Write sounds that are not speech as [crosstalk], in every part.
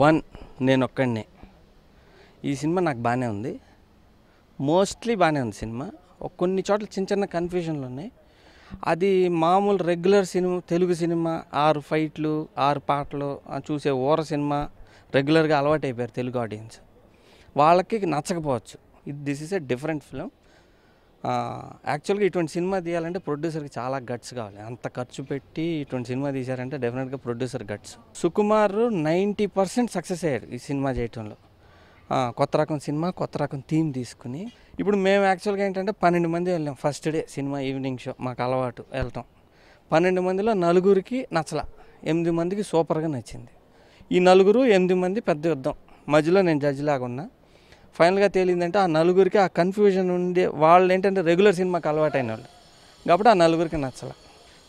one నేను ఒక్కడినే ఈ సినిమా నాకు బాగానే ఉంది మోస్ట్లీ బాగానే ఉంది సినిమా కొన్ని చోట్ల చిన్న చిన్న కన్ఫ్యూజన్లు ఉన్నాయి అది మామూలు రెగ్యులర్ సినిమా తెలుగు సినిమా ఆరు ఫైట్లు ఆరు పాటలు చూసే ఓర సినిమా రెగ్యులర్గా అలవాటు అయిపోయారు తెలుగు ఆడియన్స్ వాళ్ళకి నచ్చకపోవచ్చు this is a different film యాక్చువల్గా ఇటువంటి సినిమా తీయాలంటే ప్రొడ్యూసర్కి చాలా గట్స్ కావాలి అంత ఖర్చు పెట్టి ఇటువంటి సినిమా తీశారంటే డెఫినెట్గా producer guts Sukumar ninety percent success అయ్యారు ఈ సినిమా చేయటంలో కొత్త రకం సినిమా కొత్త రకం థీమ్ తీసుకుని ఇప్పుడు మేము యాక్చువల్గా ఏంటంటే పన్నెండు మంది వెళ్ళాం ఫస్ట్ డే సినిమా ఈవినింగ్ షో మాకు అలవాటు వెళ్తాం పన్నెండు మందిలో నలుగురికి నచ్చల ఎనిమిది మందికి సూపర్గా నచ్చింది ఈ నలుగురు ఎనిమిది మంది పెద్ద యుద్ధం మధ్యలో నేను జడ్జి లాగా ఉన్నా ఫైనల్గా తేలిందంటే ఆ నలుగురికి ఆ కన్ఫ్యూజన్ ఉండే వాళ్ళు ఏంటంటే రెగ్యులర్ సినిమాకి అలవాటైన వాళ్ళు కాబట్టి ఆ నలుగురికి నచ్చల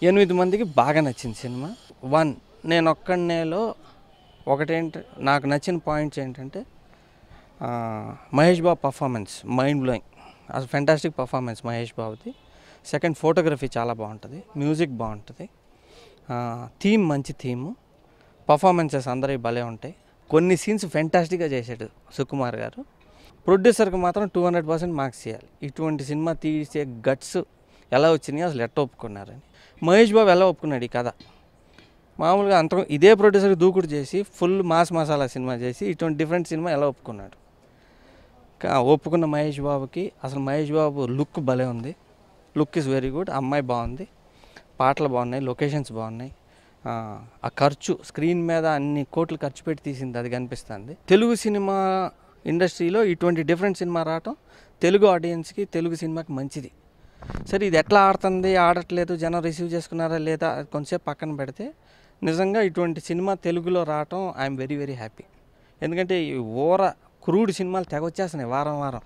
ఎనిమిది మందికి బాగా నచ్చింది సినిమా వన్ నేను ఒక్కడనేలో ఒకటేంటి నాకు నచ్చిన పాయింట్స్ ఏంటంటే Mahesh Babu performance mind blowing అసలు ఫెంటాస్టిక్ పర్ఫార్మెన్స్ మహేష్ బాబుది సెకండ్ ఫోటోగ్రఫీ చాలా బాగుంటుంది మ్యూజిక్ బాగుంటుంది థీమ్ మంచి థీము పర్ఫార్మెన్సెస్ అందరివి భలే ఉంటాయి కొన్ని సీన్స్ ఫెంటాస్టిక్గా చేశాడు సుకుమార్ గారు ప్రొడ్యూసర్కి మాత్రం టూ హండ్రెడ్ పర్సెంట్ మార్క్స్ ఇవ్వాలి ఇటువంటి సినిమా తీసే గట్స్ ఎలా వచ్చినాయి అసలు ఎట్ట ఒప్పుకున్నారని మహేష్ బాబు ఎలా ఒప్పుకున్నాడు ఈ కథ మామూలుగా అంత ఇదే ప్రొడ్యూసర్కి దూకుడు చేసి ఫుల్ మాస్ మసాలా సినిమా చేసి ఇటువంటి డిఫరెంట్ సినిమా ఎలా ఒప్పుకున్నాడు ఒప్పుకున్న మహేష్ బాబుకి అసలు మహేష్ బాబు లుక్ భలే ఉంది లుక్ ఇస్ వెరీ గుడ్ అమ్మాయి బాగుంది పాటలు బాగున్నాయి లొకేషన్స్ బాగున్నాయి ఆ ఖర్చు స్క్రీన్ మీద అన్ని కోట్లు ఖర్చు పెట్టి తీసింది అది కనిపిస్తుంది తెలుగు సినిమా ఇండస్ట్రీలో ఇటువంటి డిఫరెంట్ సినిమా రావటం తెలుగు ఆడియన్స్కి తెలుగు సినిమాకి మంచిది సరే ఇది ఎట్లా ఆడుతుంది ఆడట్లేదు జనం రిసీవ్ చేసుకున్నారా లేదా కొంతసేపు పక్కన పెడితే నిజంగా ఇటువంటి సినిమా తెలుగులో రావటం ఐఎమ్ వెరీ వెరీ హ్యాపీ ఎందుకంటే ఈ ఓర క్రూడ్ సినిమాలు తెగ వచ్చేస్తున్నాయి వారం వారం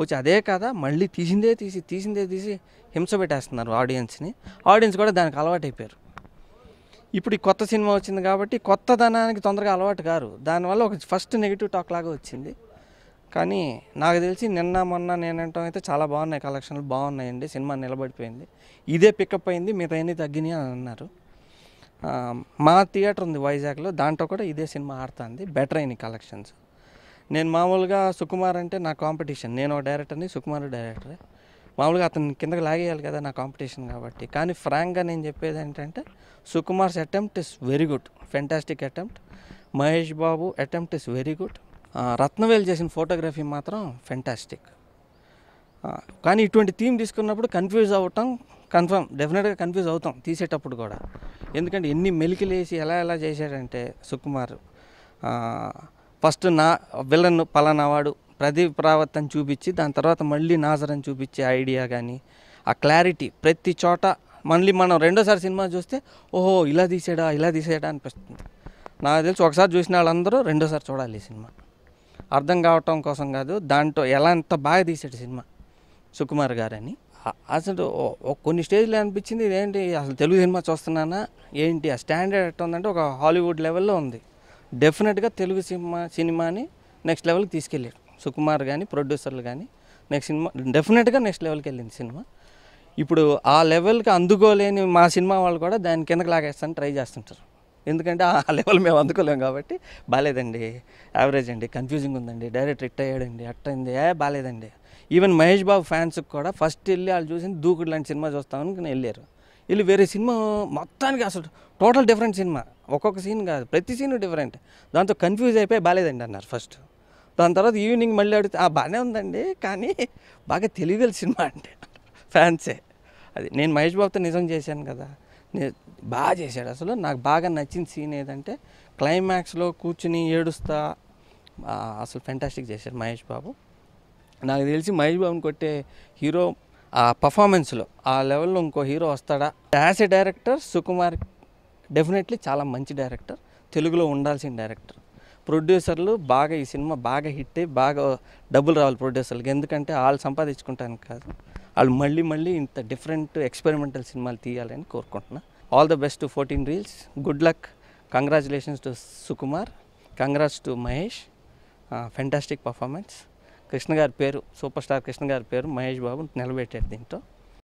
వచ్చి అదే కదా మళ్ళీ తీసిందే తీసి తీసిందే తీసి హింస పెట్టేస్తున్నారు ఆడియన్స్ని ఆడియన్స్ కూడా దానికి అలవాటైపోయారు ఇప్పుడు ఈ కొత్త సినిమా వచ్చింది కాబట్టి కొత్తదనానికి తొందరగా అలవాటు కారు దానివల్ల ఒక ఫస్ట్ నెగిటివ్ టాక్ లాగా వచ్చింది కానీ నాకు తెలిసి నిన్న మొన్న నేనంటాం అయితే చాలా బాగున్నాయి కలెక్షన్లు బాగున్నాయండి సినిమా నిలబడిపోయింది ఇదే పికప్ అయింది మిగతా అన్ని తగ్గినాయి అని అన్నారు మా థియేటర్ ఉంది వైజాగ్లో దాంట్లో కూడా ఇదే సినిమా ఆడుతుంది బెటర్ అయినాయి కలెక్షన్స్ నేను మామూలుగా సుకుమార్ అంటే నా కాంపిటీషన్ నేను ఒక డైరెక్టర్ని సుకుమార్ డైరెక్టరే మామూలుగా అతను కిందకి లాగేయాలి కదా నా కాంపిటీషన్ కాబట్టి కానీ ఫ్రాంక్గా నేను చెప్పేది ఏంటంటే Sukumar's attempt is very good fantastic attempt Mahesh Babu attempt is very good Rathnavel చేసిన ఫోటోగ్రఫీ మాత్రం ఫెంటాస్టిక్ కానీ ఇటువంటి థీమ్ తీసుకున్నప్పుడు కన్ఫ్యూజ్ అవ్వటం కన్ఫర్మ్ డెఫినెట్గా కన్ఫ్యూజ్ అవుతాం తీసేటప్పుడు కూడా ఎందుకంటే ఎన్ని మెలికిలేసి ఎలా ఎలా చేశాడంటే సుకుమార్ ఫస్ట్ నా విలన్ పలానా వాడు ప్రదీప్ రావత్ అని చూపించి దాని తర్వాత మళ్ళీ నాజర్ అని చూపించే ఐడియా కానీ ఆ క్లారిటీ ప్రతి చోట మళ్ళీ మనం రెండోసారి సినిమా చూస్తే ఓహో ఇలా తీసాడా ఇలా తీసాడా అనిపిస్తుంది నాకు తెలిసి ఒకసారి చూసిన వాళ్ళందరూ రెండోసారి చూడాలి ఈ సినిమా అర్థం కావటం కోసం కాదు దాంట్లో ఎలా అంత బాగా తీసాడు సినిమా సుకుమార్ గారని అసలు కొన్ని స్టేజ్లో అనిపించింది ఇదేంటి అసలు తెలుగు సినిమా చూస్తున్నానా ఏంటి ఆ స్టాండర్డ్ ఎట్లా ఉందంటే ఒక హాలీవుడ్ లెవెల్లో ఉంది డెఫినెట్గా తెలుగు సినిమా సినిమాని నెక్స్ట్ లెవెల్కి తీసుకెళ్ళాడు సుకుమార్ కానీ ప్రొడ్యూసర్లు కానీ నెక్స్ట్ సినిమా డెఫినెట్గా నెక్స్ట్ లెవెల్కి వెళ్ళింది సినిమా ఇప్పుడు ఆ లెవెల్కి అందుకోలేని మా సినిమా వాళ్ళు కూడా దాని కిందకి లాగేస్తాను ట్రై చేస్తుంటారు ఎందుకంటే ఆ [laughs] లెవెల్ మేము అందుకోలేము కాబట్టి బాగాలేదండి యావరేజ్ అండి కన్ఫ్యూజింగ్ ఉందండి డైరెక్ట్ రిట్ అయ్యాడండి అట్టయింది ఏ బాగాలేదండి ఈవెన్ మహేష్ బాబు ఫ్యాన్స్కి కూడా ఫస్ట్ వెళ్ళి వాళ్ళు చూసి దూకుడు లాంటి సినిమా చూస్తామని నేను వెళ్ళారు వెళ్ళి వేరే సినిమా మొత్తానికి అసలు టోటల్ డిఫరెంట్ సినిమా ఒక్కొక్క సీన్ కాదు ప్రతి సీన్ డిఫరెంట్ దాంతో కన్ఫ్యూజ్ అయిపోయి బాగాలేదండి అన్నారు ఫస్ట్ దాని తర్వాత ఈవినింగ్ మళ్ళీ అడిగితే ఆ బాగానే ఉందండి కానీ బాగా తెలియగల సినిమా అంటే ఫ్యాన్సే [laughs] అది నేను మహేష్ బాబుతో నిజం చేశాను కదా బాగా చేశాడు అసలు నాకు బాగా నచ్చిన సీన్ ఏదంటే క్లైమాక్స్లో కూర్చుని ఏడుస్తా అసలు ఫెంటాస్టిక్ చేశారు మహేష్ బాబు నాకు తెలిసి మహేష్ బాబుని కొట్టే హీరో ఆ పర్ఫార్మెన్స్లో ఆ లెవెల్లో ఇంకో హీరో వస్తాడా as a director Sukumar definitely చాలా మంచి డైరెక్టర్ తెలుగులో ఉండాల్సిన డైరెక్టర్ ప్రొడ్యూసర్లు బాగా ఈ సినిమా బాగా హిట్ అయ్యి బాగా డబ్బులు రావాలి ప్రొడ్యూసర్లకి ఎందుకంటే వాళ్ళు సంపాదించుకుంటాను కాదు వాళ్ళు మళ్ళీ మళ్ళీ ఇంత డిఫరెంట్ ఎక్స్పెరిమెంటల్ సినిమాలు తీయాలని కోరుకుంటున్నా all the best to fourteen reels good luck congratulations to Sukumar congrats to Mahesh fantastic performance Krishna గారి పేరు సూపర్ స్టార్ కృష్ణ గారి పేరు మహేష్ బాబు నిలబెట్టారు దీంతో